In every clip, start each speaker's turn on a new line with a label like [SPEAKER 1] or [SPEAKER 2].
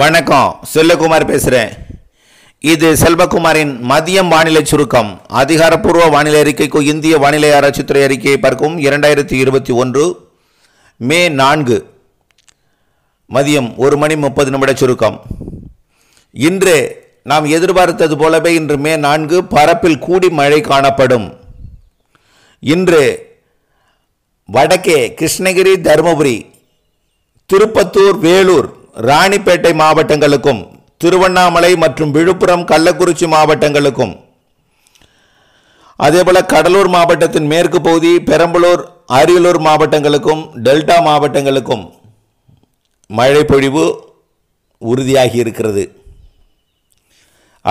[SPEAKER 1] வணக்கம் செல்லகுமார் பேசுகிறேன் இது செல்வகுமாரின் மதியம் வானிலை சுருக்கம் அதிகாரப்பூர்வ வானிலை அறிக்கைக்கு இந்திய வானிலை ஆராய்ச்சித்துறை அறிக்கையை பார்க்கும் இரண்டாயிரத்தி இருபத்தி ஒன்று மே நான்கு மதியம் ஒரு மணி முப்பது நிமிட சுருக்கம் இன்று நாம் எதிர்பார்த்தது போலவே இன்று மே நான்கு பரப்பில் கூடி மழை காணப்படும் இன்று வடக்கே கிருஷ்ணகிரி தருமபுரி திருப்பத்தூர் வேலூர் ராணிப்பேட்டை மாவட்டங்களுக்கும் திருவண்ணாமலை மற்றும் விழுப்புரம் கள்ளக்குறிச்சி மாவட்டங்களுக்கும் அதேபோல் கடலூர் மாவட்டத்தின் மேற்கு பகுதி பெரம்பலூர் அரியலூர் மாவட்டங்களுக்கும் டெல்டா மாவட்டங்களுக்கும் மழை பொழிவு உறுதியாகி இருக்கிறது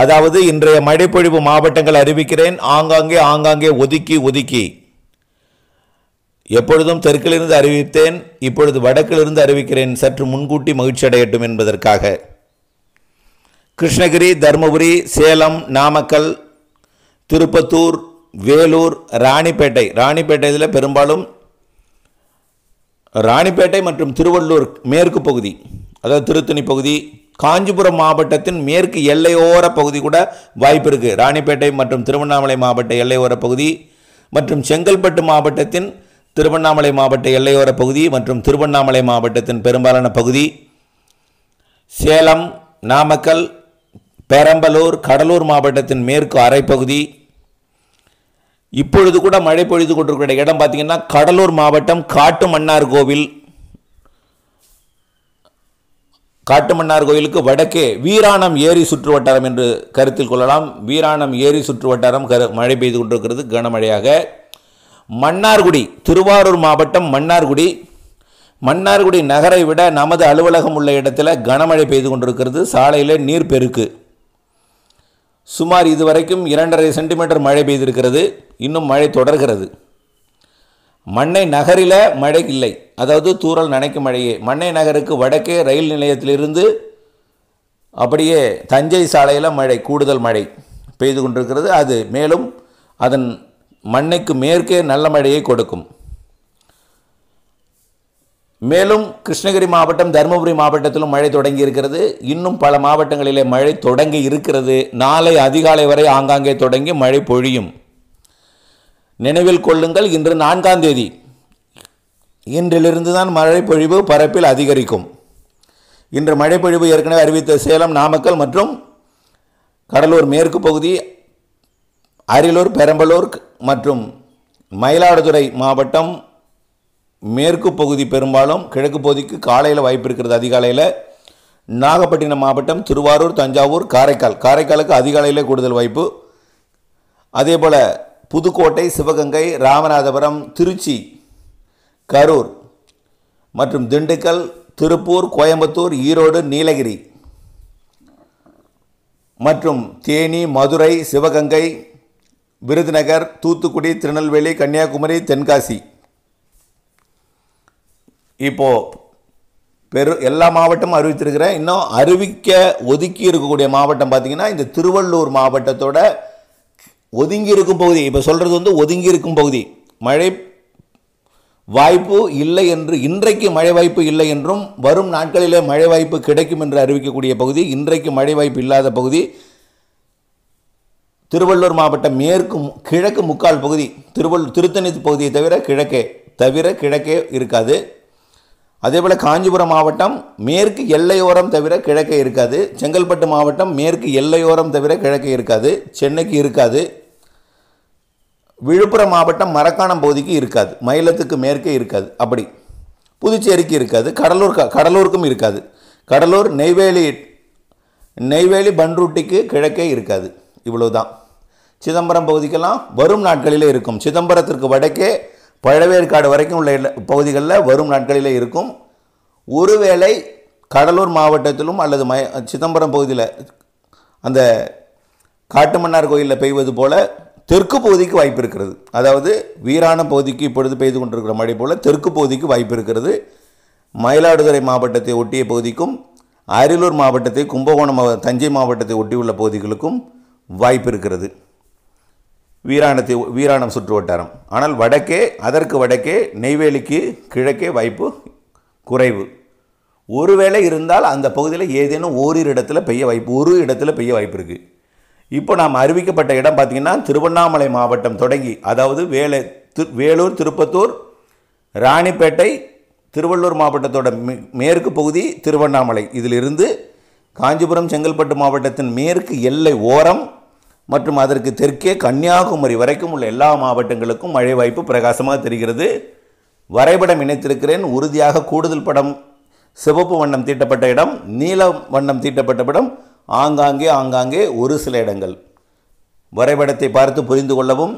[SPEAKER 1] அதாவது இன்றைய மழைப்பொழிவு மாவட்டங்கள் அறிவிக்கிறேன் ஆங்காங்கே ஆங்காங்கே ஒதுக்கி ஒதுக்கி எப்பொழுதும் தெற்கிலிருந்து அறிவித்தேன் இப்பொழுது வடக்கிலிருந்து அறிவிக்கிறேன் சற்று முன்கூட்டி மகிழ்ச்சி அடையட்டும் என்பதற்காக கிருஷ்ணகிரி தருமபுரி சேலம் நாமக்கல் திருப்பத்தூர் வேலூர் ராணிப்பேட்டை ராணிப்பேட்டை இதில் பெரும்பாலும் ராணிப்பேட்டை மற்றும் திருவள்ளூர் மேற்கு பகுதி அதாவது திருத்தணி பகுதி காஞ்சிபுரம் மாவட்டத்தின் மேற்கு எல்லையோர பகுதி கூட வாய்ப்பு இருக்குது ராணிப்பேட்டை மற்றும் திருவண்ணாமலை மாவட்ட எல்லையோர பகுதி மற்றும் செங்கல்பட்டு மாவட்டத்தின் திருவண்ணாமலை மாவட்ட எல்லையோர பகுதி மற்றும் திருவண்ணாமலை மாவட்டத்தின் பெரும்பாலான பகுதி சேலம் நாமக்கல் பெரம்பலூர் கடலூர் மாவட்டத்தின் மேற்கு அரைப்பகுதி இப்பொழுது கூட மழை பொழிந்து கொண்டிருக்கிற இடம் பார்த்திங்கன்னா கடலூர் மாவட்டம் காட்டு மன்னார் கோவில் காட்டு மன்னார் கோயிலுக்கு வடக்கே வீராணம் ஏரி சுற்று வட்டாரம் என்று கருத்தில் கொள்ளலாம் வீராணம் ஏரி சுற்று வட்டாரம் மழை பெய்து கொண்டிருக்கிறது கனமழையாக மன்னார்குடி திருவாரூர் மாவட்டம் மன்னார்குடி மன்னார்குடி நகரை விட நமது அலுவலகம் உள்ள இடத்துல கனமழை பெய்து கொண்டிருக்கிறது சாலையில் நீர் பெருக்கு சுமார் இதுவரைக்கும் இரண்டரை சென்டிமீட்டர் மழை பெய்திருக்கிறது இன்னும் மழை தொடர்கிறது மண்ணை நகரில் மழை இல்லை அதாவது தூரல் நனைக்கும் மழையே மண்ணை நகருக்கு வடக்கே ரயில் நிலையத்திலிருந்து அப்படியே தஞ்சை சாலையில் மழை கூடுதல் மழை பெய்து கொண்டிருக்கிறது அது மேலும் அதன் மண்ணைக்கு மேற்கே நல்ல மழையை கொடுக்கும் மேலும் கிருஷ்ணகிரி மாவட்டம் தருமபுரி மாவட்டத்திலும் மழை தொடங்கி இருக்கிறது இன்னும் பல மாவட்டங்களிலே மழை தொடங்கி இருக்கிறது நாளை அதிகாலை வரை ஆங்காங்கே தொடங்கி மழை பொழியும் நினைவில் கொள்ளுங்கள் இன்று நான்காம் தேதி இன்றிலிருந்து தான் மழை பொழிவு பரப்பில் அதிகரிக்கும் இன்று மழை பொழிவு ஏற்கனவே அறிவித்த சேலம் நாமக்கல் மற்றும் கடலூர் மேற்கு பகுதி அரியலூர் பெரம்பலூர் மற்றும் மயிலாடுதுறை மாவட்டம் மேற்கு பகுதி பெரும்பாலும் கிழக்கு பகுதிக்கு காலையில் வாய்ப்பு இருக்கிறது அதிகாலையில் நாகப்பட்டினம் மாவட்டம் திருவாரூர் தஞ்சாவூர் காரைக்கால் காரைக்காலுக்கு அதிகாலையில் கூடுதல் வாய்ப்பு அதே போல் புதுக்கோட்டை சிவகங்கை ராமநாதபுரம் திருச்சி கரூர் மற்றும் திண்டுக்கல் திருப்பூர் கோயம்புத்தூர் ஈரோடு நீலகிரி மற்றும் தேனி மதுரை சிவகங்கை விருதுநகர் தூத்துக்குடி திருநெல்வேலி கன்னியாகுமரி தென்காசி இப்போது பெரு எல்லா மாவட்டமும் அறிவித்திருக்கிறேன் இன்னும் அறிவிக்க ஒதுக்கி இருக்கக்கூடிய மாவட்டம் பார்த்திங்கன்னா இந்த திருவள்ளூர் மாவட்டத்தோட ஒதுங்கி இருக்கும் பகுதி இப்போ சொல்கிறது வந்து ஒதுங்கி இருக்கும் பகுதி மழை வாய்ப்பு இல்லை என்று இன்றைக்கு மழை வாய்ப்பு இல்லை என்றும் வரும் நாட்களிலே மழை வாய்ப்பு கிடைக்கும் என்று அறிவிக்கக்கூடிய பகுதி இன்றைக்கு மழை வாய்ப்பு இல்லாத பகுதி திருவள்ளூர் மாவட்டம் மேற்கு கிழக்கு முக்கால் பகுதி திருவள்ளூர் திருத்தணி பகுதியை தவிர கிழக்கே தவிர கிழக்கே இருக்காது அதேபோல் காஞ்சிபுரம் மாவட்டம் மேற்கு எல்லையோரம் தவிர கிழக்கே இருக்காது செங்கல்பட்டு மாவட்டம் மேற்கு எல்லையோரம் தவிர கிழக்கே இருக்காது சென்னைக்கு இருக்காது விழுப்புரம் மாவட்டம் மரக்காணம் பகுதிக்கு இருக்காது மயிலத்துக்கு மேற்கே இருக்காது அப்படி புதுச்சேரிக்கு இருக்காது கடலூர் கடலூருக்கும் இருக்காது கடலூர் நெய்வேலி நெய்வேலி பன்ருட்டிக்கு கிழக்கே இருக்காது இவ்வளோ தான் சிதம்பரம் பகுதிக்கெல்லாம் வரும் நாட்களிலே இருக்கும் சிதம்பரத்திற்கு வடக்கே பழவேற்காடு வரைக்கும் உள்ள பகுதிகளில் வரும் நாட்களிலே இருக்கும் ஒருவேளை கடலூர் மாவட்டத்திலும் அல்லது மய சிதம்பரம் பகுதியில் அந்த காட்டுமன்னார் கோயிலில் பெய்வது போல தெற்கு பகுதிக்கு வாய்ப்பு இருக்கிறது அதாவது வீராண பகுதிக்கு இப்பொழுது பெய்து கொண்டிருக்கிற மழை போல் தெற்கு பகுதிக்கு வாய்ப்பு இருக்கிறது மயிலாடுதுறை மாவட்டத்தை ஒட்டிய பகுதிக்கும் அரியலூர் மாவட்டத்தை கும்பகோணம் தஞ்சை மாவட்டத்தை ஒட்டியுள்ள பகுதிகளுக்கும் வாய்ப்பு இருக்கிறது வீராணத்தை வீராணம் சுற்று வட்டாரம் ஆனால் வடக்கே அதற்கு வடக்கே நெய்வேலிக்கு கிழக்கே வாய்ப்பு குறைவு ஒருவேளை இருந்தால் அந்த பகுதியில் ஏதேனும் ஓரிரு இடத்துல பெய்ய வாய்ப்பு ஒரு இடத்துல பெய்ய வாய்ப்பு இருக்குது இப்போ நாம் அறிவிக்கப்பட்ட இடம் பார்த்திங்கன்னா திருவண்ணாமலை மாவட்டம் தொடங்கி அதாவது வேலை திரு வேலூர் திருப்பத்தூர் ராணிப்பேட்டை திருவள்ளூர் மாவட்டத்தோட மேற்கு பகுதி திருவண்ணாமலை இதிலிருந்து காஞ்சிபுரம் செங்கல்பட்டு மாவட்டத்தின் மேற்கு எல்லை ஓரம் மற்றும் அதற்கு தெற்கே கன்னியாகுமரி வரைக்கும் உள்ள எல்லா மாவட்டங்களுக்கும் மழை வாய்ப்பு பிரகாசமாக தெரிகிறது வரைபடம் இணைத்திருக்கிறேன் உறுதியாக கூடுதல் படம் சிவப்பு வண்ணம் தீட்டப்பட்ட இடம் நீல வண்ணம் தீட்டப்பட்ட படம் ஆங்காங்கே ஆங்காங்கே ஒரு சில இடங்கள் வரைபடத்தை பார்த்து புரிந்து கொள்ளவும்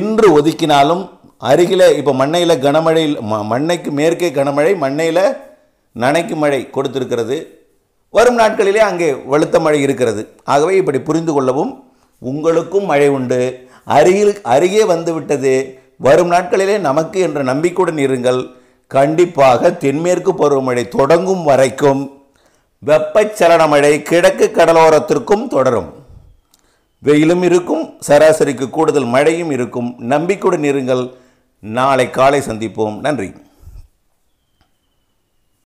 [SPEAKER 1] இன்று ஒதுக்கினாலும் அருகில் இப்போ மண்ணையில் கனமழையில் ம மண்ணைக்கு மேற்கே கனமழை மண்ணையில் நனைக்கு மழை கொடுத்திருக்கிறது வரும் நாட்களிலே அங்கே வலுத்த மழை இருக்கிறது ஆகவே இப்படி புரிந்து கொள்ளவும் உங்களுக்கும் மழை உண்டு அருகில் அருகே வந்துவிட்டது வரும் நாட்களிலே நமக்கு என்ற நம்பிக்கையுடன் இருங்கள் கண்டிப்பாக தென்மேற்கு பருவமழை தொடங்கும் வரைக்கும் வெப்பச்சலன மழை கிழக்கு கடலோரத்திற்கும் தொடரும் வெயிலும் இருக்கும் சராசரிக்கு கூடுதல் மழையும் இருக்கும் நம்பிக்கையுடன் இருங்கள் நாளை காலை சந்திப்போம் நன்றி